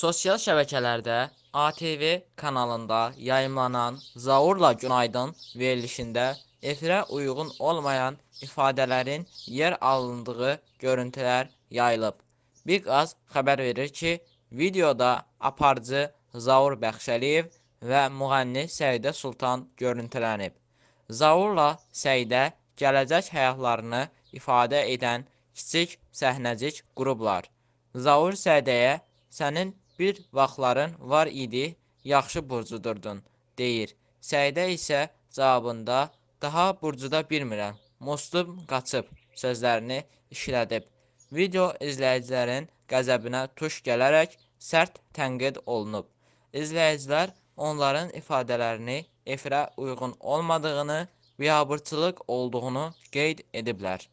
Sosial şəbəkələrdə ATV kanalında yayımlanan Zaurla Günaydın verilişində efirə uyğun olmayan ifadələrin yer alındığı görüntülər yayılıb. Big Az xəbər verir ki, videoda aparıcı Zaur Bəxşəliyev və müğənni Səidə Sultan görüntülənib. Zaurla Səidə gələcək həyatlarını ifadə edən kiçik səhnəcik qurublar. Zaur Sədəyə sənin bir vaxtların var idi, yaxşı burcudurdun, deyir. Səidə isə cavabında daha burcuda bilmirəm, mostum qaçıb sözlərini işlədib. Video izləyicilərin qəzəbinə tuş gələrək sərt tənqid olunub. İzləyicilər onların ifadələrini efirə uyğun olmadığını, biabırçılıq olduğunu qeyd ediblər.